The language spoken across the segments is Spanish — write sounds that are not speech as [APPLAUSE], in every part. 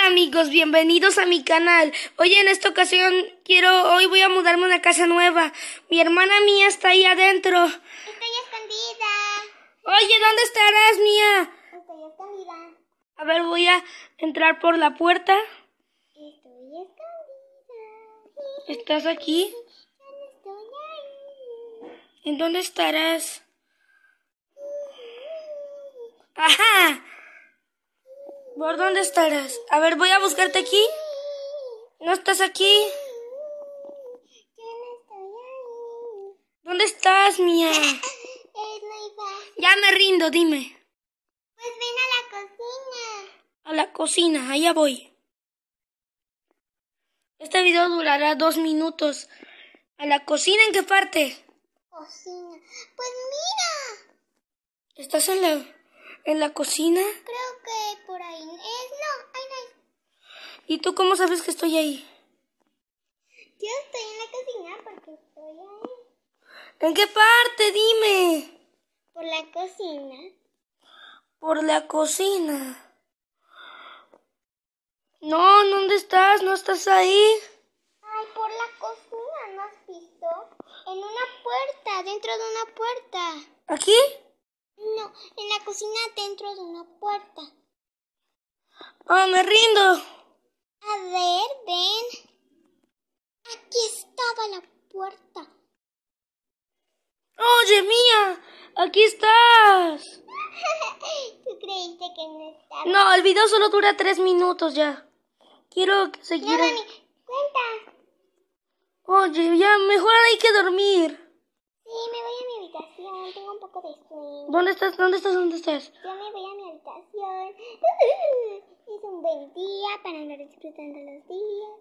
Hola amigos, bienvenidos a mi canal. Hoy en esta ocasión quiero, hoy voy a mudarme a una casa nueva. Mi hermana mía está ahí adentro. Estoy escondida. Oye, ¿dónde estarás, mía? Estoy escondida. A ver, voy a entrar por la puerta. Estoy escondida. ¿Estás aquí? estoy ahí. ¿En dónde estarás? Ajá. ¿Por dónde estarás? A ver, voy a buscarte aquí. ¿No estás aquí? ¿Dónde estás, Mía? [LAUGHS] ya me rindo, dime. Pues ven a la cocina. A la cocina, allá voy. Este video durará dos minutos. ¿A la cocina en qué parte? Cocina. Pues mira. ¿Estás en la, en la cocina? Creo no, ¿Y tú cómo sabes que estoy ahí? Yo estoy en la cocina porque estoy ahí. ¿En qué parte? Dime. Por la cocina. Por la cocina. No, ¿dónde estás? ¿No estás ahí? Ay, por la cocina, ¿no has visto? En una puerta, dentro de una puerta. ¿Aquí? No, en la cocina dentro de una puerta. ¡Ah, oh, me rindo! A ver, ven. Aquí estaba la puerta. ¡Oye, mía! ¡Aquí estás! [LAUGHS] ¿Tú creíste que no estaba? No, el video solo dura tres minutos ya. Quiero seguir. No, Dani, cuenta. Oye, ya mejor hay que dormir. Sí, me voy a mi habitación. Tengo un poco de sueño. ¿Dónde estás? ¿Dónde estás? ¿Dónde estás? Yo me voy a mi habitación. [LAUGHS] es un buen día para andar disfrutando los días.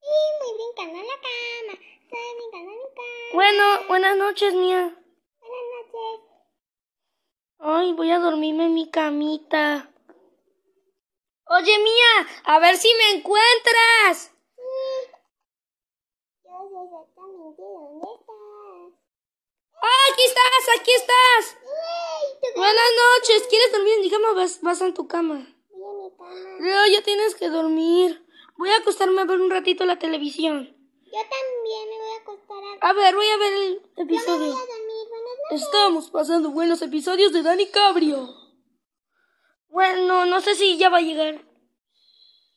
Y muy brincando en la cama. Estoy brincando en mi cama. Bueno, buenas noches, mía. Buenas noches. Ay, voy a dormirme en mi camita. Oye, mía, a ver si me encuentras. Mm. Sí. Ah, aquí estás! ¡Aquí estás! buenas noches. ¿Quieres dormir en mi cama vas, vas a tu cama? Leo, ya tienes que dormir. Voy a acostarme a ver un ratito la televisión. Yo también me voy a acostar a... a ver, voy a ver el episodio. Estamos pasando buenos episodios de Dani Cabrio. Bueno, no sé si ya va a llegar.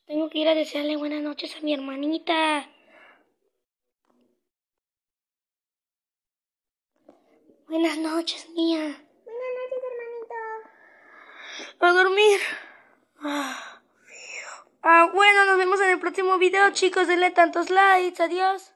Tengo que ir a desearle buenas noches a mi hermanita. Buenas noches, mía. Buenas noches, hermanito. A dormir. Ah, ah, bueno, nos vemos en el próximo video, chicos. Denle tantos likes. Adiós.